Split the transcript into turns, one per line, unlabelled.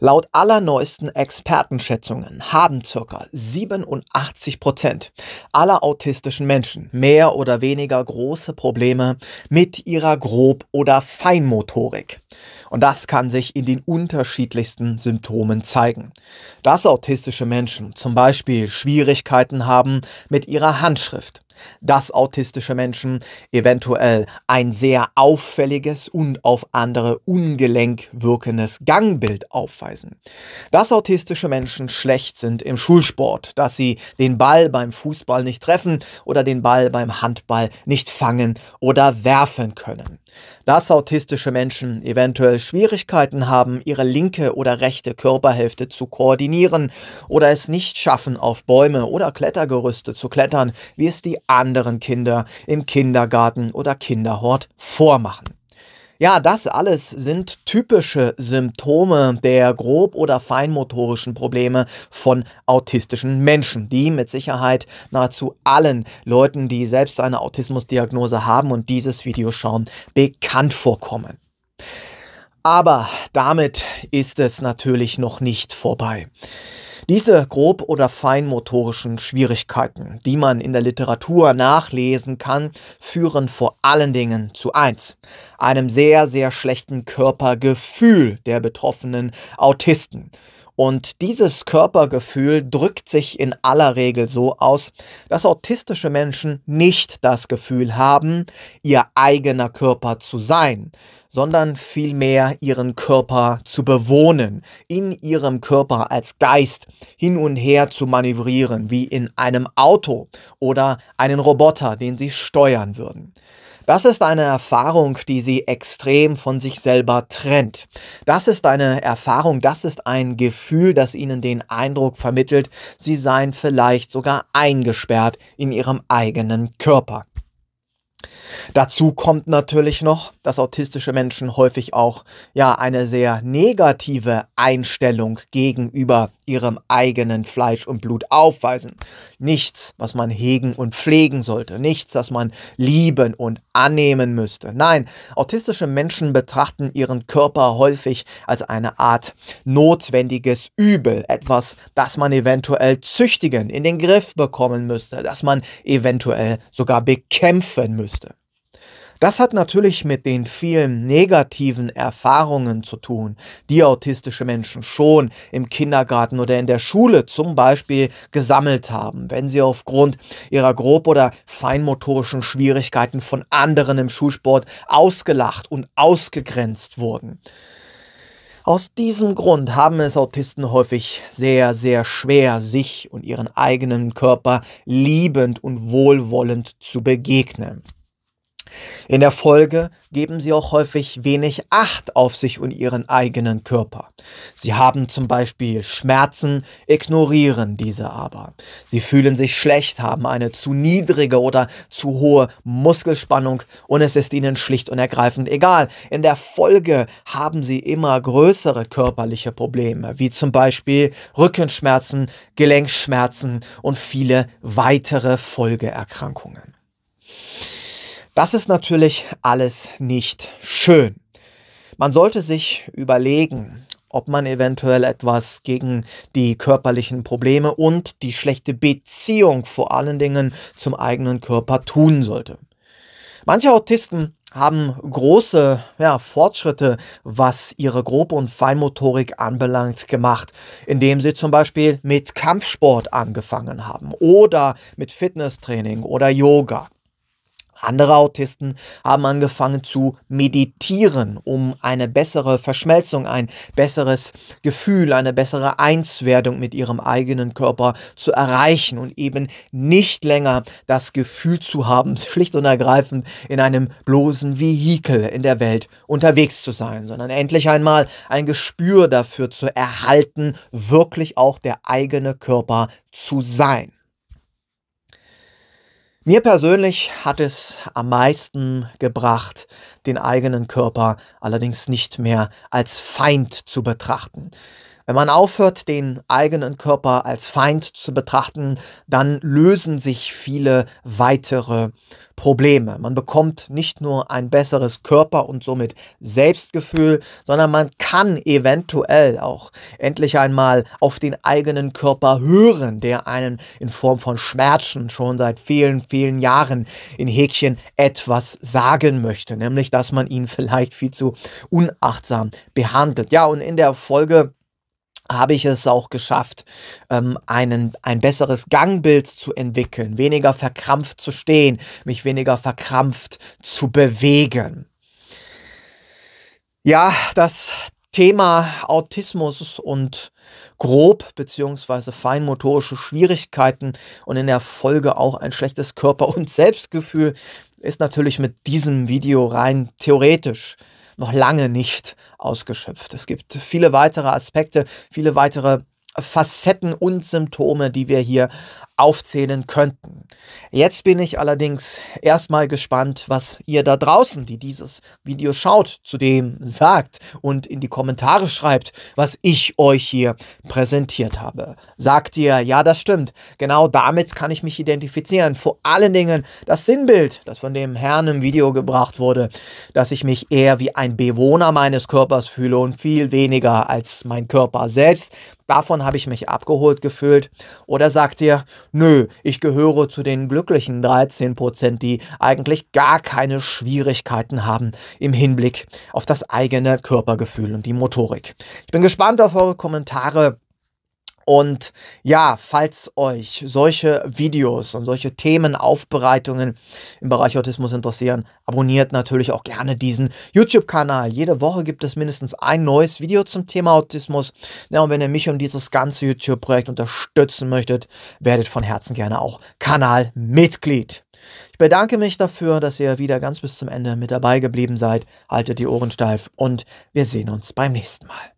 Laut allerneuesten Expertenschätzungen haben ca. 87 Prozent aller autistischen Menschen mehr oder weniger große Probleme mit ihrer Grob- oder Feinmotorik. Und das kann sich in den unterschiedlichsten Symptomen zeigen. Dass autistische Menschen zum Beispiel Schwierigkeiten haben mit ihrer Handschrift, dass autistische Menschen eventuell ein sehr auffälliges und auf andere ungelenk wirkendes Gangbild aufweisen. Dass autistische Menschen schlecht sind im Schulsport, dass sie den Ball beim Fußball nicht treffen oder den Ball beim Handball nicht fangen oder werfen können. Dass autistische Menschen eventuell Schwierigkeiten haben, ihre linke oder rechte Körperhälfte zu koordinieren oder es nicht schaffen, auf Bäume oder Klettergerüste zu klettern, wie es die anderen Kinder im Kindergarten oder Kinderhort vormachen. Ja, das alles sind typische Symptome der grob- oder feinmotorischen Probleme von autistischen Menschen, die mit Sicherheit nahezu allen Leuten, die selbst eine Autismusdiagnose haben und dieses Video schauen, bekannt vorkommen. Aber damit ist es natürlich noch nicht vorbei. Diese grob- oder feinmotorischen Schwierigkeiten, die man in der Literatur nachlesen kann, führen vor allen Dingen zu eins, einem sehr, sehr schlechten Körpergefühl der betroffenen Autisten. Und dieses Körpergefühl drückt sich in aller Regel so aus, dass autistische Menschen nicht das Gefühl haben, ihr eigener Körper zu sein, sondern vielmehr ihren Körper zu bewohnen, in ihrem Körper als Geist hin und her zu manövrieren, wie in einem Auto oder einen Roboter, den sie steuern würden. Das ist eine Erfahrung, die sie extrem von sich selber trennt. Das ist eine Erfahrung, das ist ein Gefühl, das ihnen den Eindruck vermittelt, sie seien vielleicht sogar eingesperrt in ihrem eigenen Körper. Dazu kommt natürlich noch, dass autistische Menschen häufig auch ja eine sehr negative Einstellung gegenüber ihrem eigenen Fleisch und Blut aufweisen. Nichts, was man hegen und pflegen sollte, nichts, das man lieben und annehmen müsste. Nein, autistische Menschen betrachten ihren Körper häufig als eine Art notwendiges Übel, etwas, das man eventuell züchtigen, in den Griff bekommen müsste, das man eventuell sogar bekämpfen müsste müsste. Das hat natürlich mit den vielen negativen Erfahrungen zu tun, die autistische Menschen schon im Kindergarten oder in der Schule zum Beispiel gesammelt haben, wenn sie aufgrund ihrer grob- oder feinmotorischen Schwierigkeiten von anderen im Schulsport ausgelacht und ausgegrenzt wurden. Aus diesem Grund haben es Autisten häufig sehr, sehr schwer, sich und ihren eigenen Körper liebend und wohlwollend zu begegnen. In der Folge geben sie auch häufig wenig Acht auf sich und ihren eigenen Körper. Sie haben zum Beispiel Schmerzen, ignorieren diese aber. Sie fühlen sich schlecht, haben eine zu niedrige oder zu hohe Muskelspannung und es ist ihnen schlicht und ergreifend egal. In der Folge haben sie immer größere körperliche Probleme, wie zum Beispiel Rückenschmerzen, Gelenkschmerzen und viele weitere Folgeerkrankungen. Das ist natürlich alles nicht schön. Man sollte sich überlegen, ob man eventuell etwas gegen die körperlichen Probleme und die schlechte Beziehung vor allen Dingen zum eigenen Körper tun sollte. Manche Autisten haben große ja, Fortschritte, was ihre Grob- und Feinmotorik anbelangt, gemacht, indem sie zum Beispiel mit Kampfsport angefangen haben oder mit Fitnesstraining oder Yoga. Andere Autisten haben angefangen zu meditieren, um eine bessere Verschmelzung, ein besseres Gefühl, eine bessere Einswerdung mit ihrem eigenen Körper zu erreichen und eben nicht länger das Gefühl zu haben, schlicht und ergreifend in einem bloßen Vehikel in der Welt unterwegs zu sein, sondern endlich einmal ein Gespür dafür zu erhalten, wirklich auch der eigene Körper zu sein. Mir persönlich hat es am meisten gebracht, den eigenen Körper allerdings nicht mehr als Feind zu betrachten. Wenn man aufhört, den eigenen Körper als Feind zu betrachten, dann lösen sich viele weitere Probleme. Man bekommt nicht nur ein besseres Körper und somit Selbstgefühl, sondern man kann eventuell auch endlich einmal auf den eigenen Körper hören, der einen in Form von Schmerzen schon seit vielen, vielen Jahren in Häkchen etwas sagen möchte, nämlich dass man ihn vielleicht viel zu unachtsam behandelt. Ja, und in der Folge habe ich es auch geschafft, ähm, einen, ein besseres Gangbild zu entwickeln, weniger verkrampft zu stehen, mich weniger verkrampft zu bewegen. Ja, das Thema Autismus und grob bzw. feinmotorische Schwierigkeiten und in der Folge auch ein schlechtes Körper- und Selbstgefühl ist natürlich mit diesem Video rein theoretisch noch lange nicht ausgeschöpft. Es gibt viele weitere Aspekte, viele weitere Facetten und Symptome, die wir hier aufzählen könnten. Jetzt bin ich allerdings erstmal gespannt, was ihr da draußen, die dieses Video schaut, zu dem sagt und in die Kommentare schreibt, was ich euch hier präsentiert habe. Sagt ihr, ja, das stimmt, genau damit kann ich mich identifizieren. Vor allen Dingen das Sinnbild, das von dem Herrn im Video gebracht wurde, dass ich mich eher wie ein Bewohner meines Körpers fühle und viel weniger als mein Körper selbst. Davon habe ich mich abgeholt gefühlt. Oder sagt ihr, Nö, ich gehöre zu den glücklichen 13 Prozent, die eigentlich gar keine Schwierigkeiten haben im Hinblick auf das eigene Körpergefühl und die Motorik. Ich bin gespannt auf eure Kommentare. Und ja, falls euch solche Videos und solche Themenaufbereitungen im Bereich Autismus interessieren, abonniert natürlich auch gerne diesen YouTube-Kanal. Jede Woche gibt es mindestens ein neues Video zum Thema Autismus. Ja, und wenn ihr mich und dieses ganze YouTube-Projekt unterstützen möchtet, werdet von Herzen gerne auch Kanalmitglied. Ich bedanke mich dafür, dass ihr wieder ganz bis zum Ende mit dabei geblieben seid. Haltet die Ohren steif und wir sehen uns beim nächsten Mal.